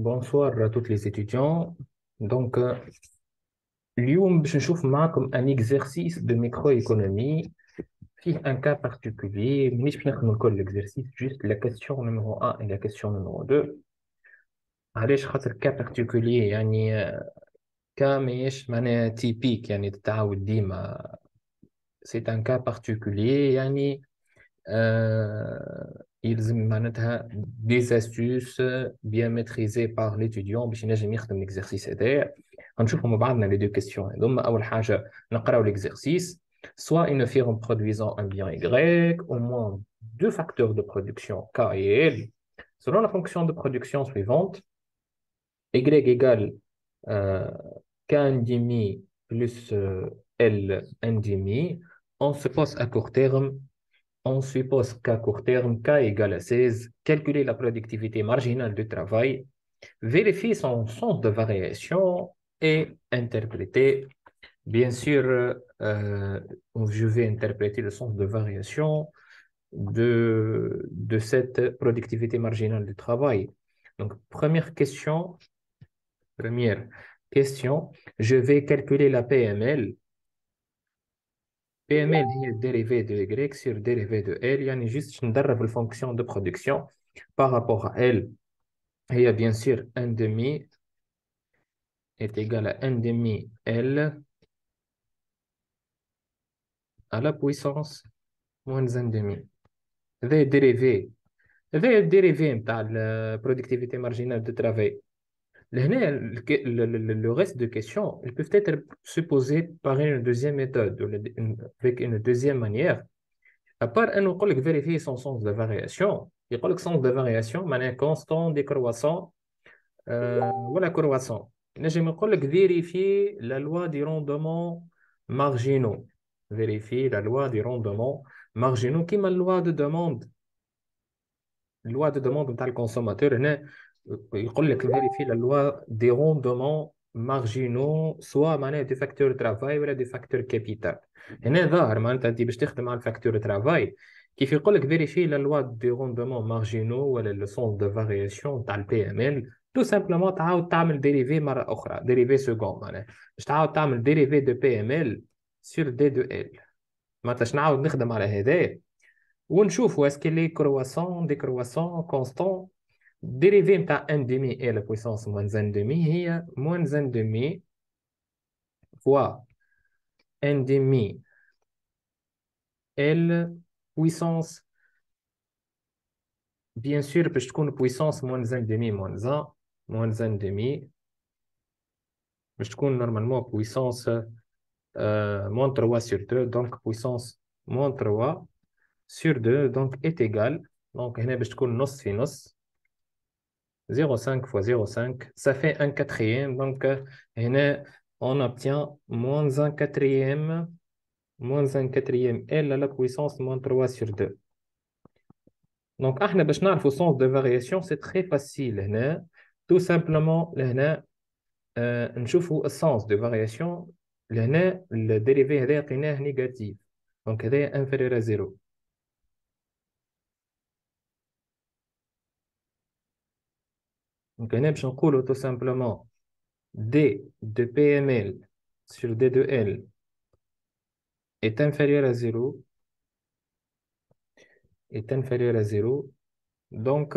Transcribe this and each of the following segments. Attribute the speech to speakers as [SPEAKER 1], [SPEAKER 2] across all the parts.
[SPEAKER 1] Bonsoir à tous les étudiants. Donc, euh, Lyoum, je comme un exercice de microéconomie. puis un cas particulier, mais je ne coller l'exercice, juste la question numéro 1 et la question numéro 2. Allez, je cas particulier, un euh, typique, c'est un cas particulier, il euh, ils a des astuces bien maîtrisées par l'étudiant pour qu'il ait un exercice aidé. On va voir les deux questions. Donc, la première chose, on va l'exercice. Soit une firme produisant un bien Y, au moins deux facteurs de production K et L, selon la fonction de production suivante, Y égale euh, k demi plus euh, L l demi on se pose à court terme on suppose qu'à court terme, K égale à 16, calculer la productivité marginale du travail, vérifier son sens de variation et interpréter. Bien sûr, euh, euh, je vais interpréter le sens de variation de, de cette productivité marginale du travail. Donc, première question, première question, je vais calculer la PML PML هي dérivé de Y sur dérivé de L a juste une fonction de production par rapport à L a bien sûr 1 demi est égal à 1 demi L à la puissance moins 1 demi Les dérivés à la productivité marginale marginale travail le reste de questions elles peuvent être se par une deuxième méthode avec une deuxième manière à part un يقول vérifier son sens de variation Il a un sens de variation un constant décroissant ou كرواسون نجم نقول collègue vérifier la loi du rendement marginaux vérifier la loi des rendement marginaux est la loi de demande la loi de demande نتاع consommateur. هنا hein, يقول لك فيريفي لا لوا دي روندومون مارجينو سوا معناها دي فاكتور ترافاي ولا دي فاكتور كابيتال هنا ظاهر معناتها انت باش تخدم على الفاكتور ترافاي كيف يقول لك فيريفي لا لوا دي روندومون مارجينو ولا لو سون دو فارياسيون تاع البي ام ال تو سامبلومون تعاود تعمل ديريفي مره اخرى ديريفي سكون معناها باش تعاود تعمل ديريفي دو بي ام ال سور دي دو ال معناتها باش نعاود نخدم على هذايا ونشوفوا واسكي لي كرواسون دي كرواسون كونستون Dérivée de N demi L puissance moins N demi, moins 1,5 demi fois N demi L puissance... Bien sûr, je la puissance moins 1,5, moins 1, moins 1,5, demi. Je peux puissance euh, moins 3 sur 2, donc puissance moins 3 sur 2, donc est égal. Donc, je peux être nos finos. 0,5 fois 0,5, ça fait un quatrième. Donc, eh, on obtient moins un quatrième, moins un quatrième L à la puissance moins 3 sur 2. Donc, pour ah, bah, savoir sens de variation, c'est très facile eh, Tout simplement, هنا eh, le euh, sens de variation. le le dérivé négatif. Donc, est inférieur à 0. Donc, on a tout simplement D de PML sur D de L est inférieur à 0 est inférieur à 0. Donc,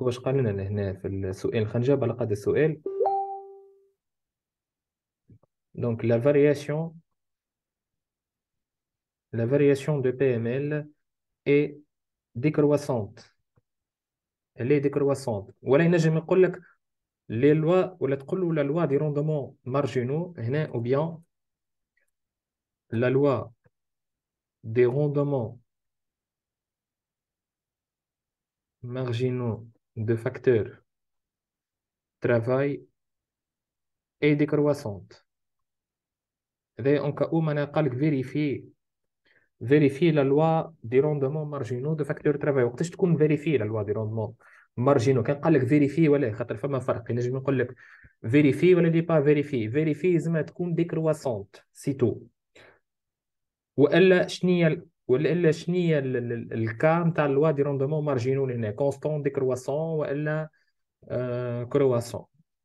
[SPEAKER 1] واش قال لنا هنا في السؤال خلينا نجاوب على قد السؤال donc la variation la variation de PML est décroissante elle est décroissante je me يقول que les lois ou la loi des rendements marginaux ou bien la loi des rendements marginaux de facteurs travail est décroissante. هذا en cas où a vérifier فيريفي لا لوا دي روندمون مارجينو دو فاكتور ترافاي وقتاش تكون فيريفي لا لوا دي روندمون مارجينو كان قال لك فيريفي ولا خاطر فما فرق ينجم يقول لك فيريفي ولا دي با فيريفي فيريفي زعما تكون دي كرواسونت سي تو والا شنيا والا شنيا الكا نتاع لوا دي روندمون مارجينو لهنا كونستون دي كرواسون والا كرواسون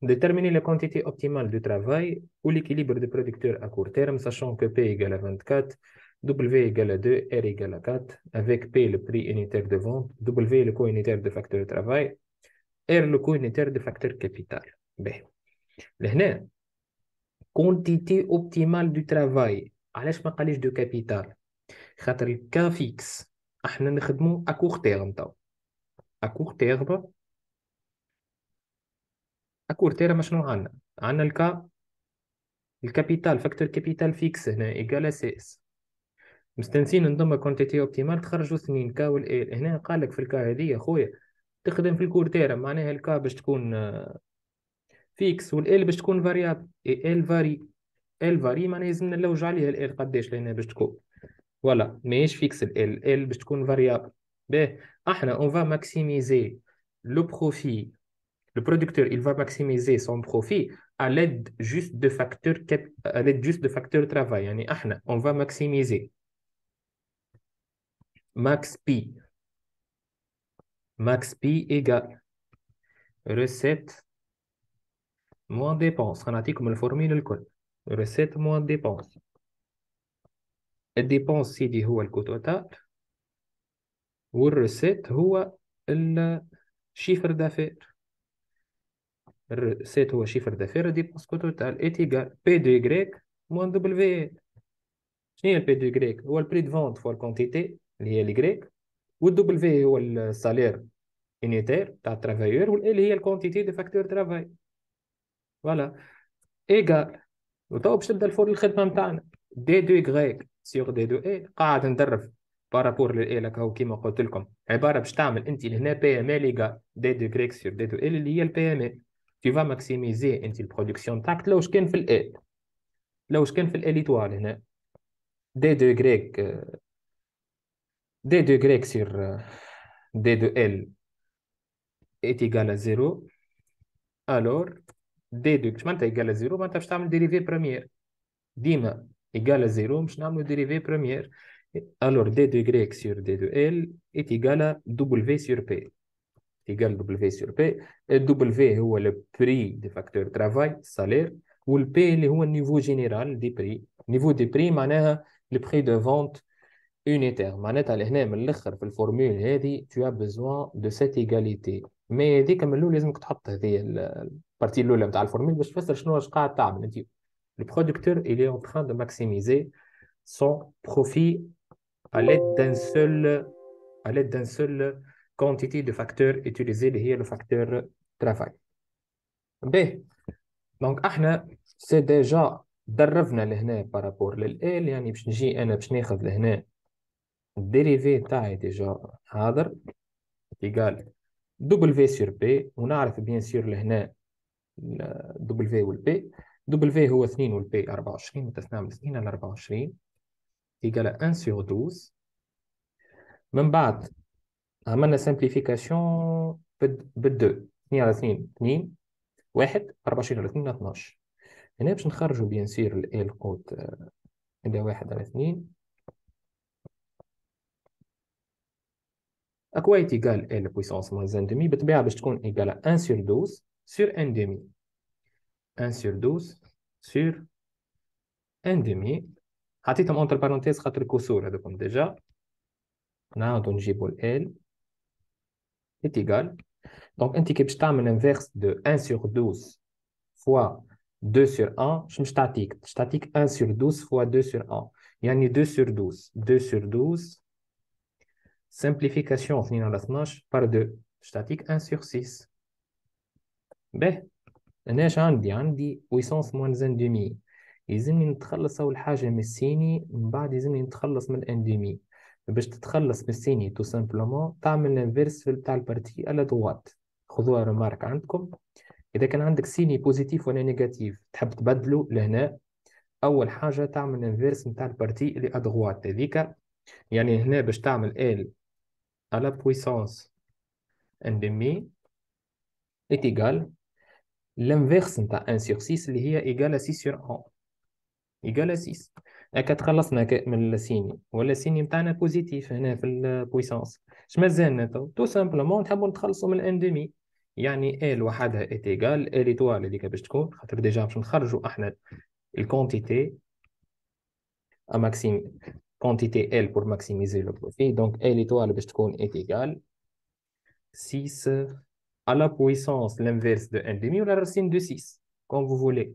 [SPEAKER 1] Déterminer la quantité optimale de travail ou l'équilibre de producteur à court terme, sachant que P égale à 24, W égale à 2, R égale à 4, avec P le prix unitaire de vente, W le coût unitaire de facteur de travail, R le coût unitaire de facteur capital. B. quantité optimale du travail. علاش ما قاليش دو خاطر احنا à court terme à court terme اكور تيرا ما شنو عندنا عندنا الكا الكابيتال فاكتور كابيتال فيكس هنا ايكال سي اس مستنسين نضم كونتيتي اوبتيمال تخرجوا اثنين كا والال هنا قال لك في الكا هذه خويا تخدم في الكور معناها الكا باش تكون آه، فيكس والال باش تكون فاريابل اي ال فاري ال فاري معناها لازمنا نلوج عليها الال قداش لانها باش تكون فوالا ماهيش فيكس الال ال باش تكون فاريابل باه احنا اون فا ماكسيميزي لو بروفي Le producteur, il va maximiser son profit à l'aide juste de facteurs, à l'aide juste de facteurs travail. on va maximiser. Max pi Max pi égale recette moins dépense. On a dit comme la formule le code. Recette moins dépenses. الديبونس coût total. Ou recette, c'est le chiffre d'affaires. سيت هو شيفر الذخيره دي باسكوتو تاع تي ايكال بي دو يغريك موان دبليو في شنو هي البي دو يغريك هو البري دو فونت فوا الكونتيتي اللي هي اليغريك والدبل في هو السالير يونيتير تاع الترافايور والال هي الكونتيتي دو فاكتور ترافاي فوالا ايغال وتو باش تبدا الفور الخدمه نتاعنا دي دو يغريك سيغ دي دو اي قاعد ندرب بارابور للاله هو كيما قلت لكم عباره باش تعمل انت لهنا بي ام ال دي دو غريك سيغ دي دو اي اللي هي البي ام اي tu vas maximiser une production je لو كان في ال كان في où هنا D de غريك euh, D de sur euh, D de L est égal à 0 alors دي دو égal à 0 معناتها باش تعمل égal à égal à 0 as نعملو dérivée première. Alors, D de grec sur D de L est égal à W sur P égale W sur P. W هو le prix du facteur travail, salaire, ou le P اللي هو niveau général des prix. Niveau des prix معناها le prix de vente unitaire. معناتها لهنا من الاخر في الفورمول tu as besoin de cette égalité. Mais هذيك من الاول لازمك تحط هذه partie الاولى نتاع الفورمول باش تفسر شنو اش Le producteur, il est en train de maximiser son profit à l'aide d'un seul à l'aide d'un seul كونتيتي دو فاكتور اتيليزي اللي هي لو فاكتور ترافاي باهي دونك احنا سي ديجا دربنا لهنا بارابور للال يعني باش نجي انا باش ناخذ لهنا الديريفي تاعي ديجا حاضر ايكال دبل في سير بي ونعرف بيان سير لهنا دبل في والبي دبل في هو 2 والبي 24 متساوي من 2 على 24 ايغال 1 سور 12 من بعد عملنا سامبليفيكاسيون بالدو اثنين على اثنين اثنين واحد اربعة وعشرين على اثنين اثناش هنا باش نخرجو بيان سير ال قوت ال آه، واحد على اثنين اكوايت ايكال ال بويسونس موانز ان دومي بالطبيعة باش تكون ايكال ان سير دوز سير ان دومي ان سير دوز سير ان دومي حطيتهم اونتر بارونتيز خاطر كسور هذوكم ديجا نعاودو نجيبو ال est égal. Donc, un كي باش inverse de 1 sur 12 fois 2 sur 1, je suis statique. statique 1 sur 12 fois 2 sur 1. Il y a 2 sur 12. 2 sur 12. Simplification, par 2. Statique 1 sur 6. Ben, un j'ai عندي 800 moins 1,5. من باش تتخلص من الثاني تو سامبلومون تعمل الانفيرس في بتاع البارتي الا دوات خذوها رمارك عندكم اذا كان عندك سيني بوزيتيف ولا نيجاتيف تحب تبدلو لهنا اول حاجه تعمل الانفيرس نتاع البارتي اللي ادغوات هذيك يعني هنا باش تعمل ال على بويسونس ان ديمي ايتيغال l'inverse نتاع ان sur 6 اللي هي ايغال 6 sur 1 ايغال 6 كتخلصنا من السيني ولا السيني نتاعنا بوزيتيف هنا في البويسونس اش مازالنا تو تو سامبلومون نحبوا نتخلصوا من الاندمي يعني ال وحدها اتيغال ال ايتوال هذيك باش تكون خاطر ديجا باش نخرجوا احنا الكونتيتي ماكسيم كونتيتي ال بور ماكسيميزي لو بروفي دونك ال ايتوال باش تكون اتيغال 6 سيس la puissance l'inverse de 1 demi ولا راسين دو سيس 6 فو فولي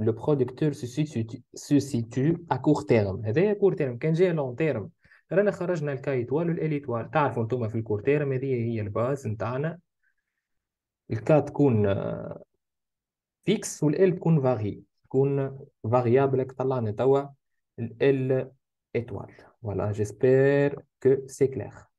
[SPEAKER 1] le producteur se situe, se situe à court terme à court terme كان long term رانا خرجنا à court والال تعرفوا انتم في هذه هي الباز نتاعنا الكا تكون فيكس le تكون variable, تكون فاريابل طلعنا توا الال فوالا J'espère que c'est clair.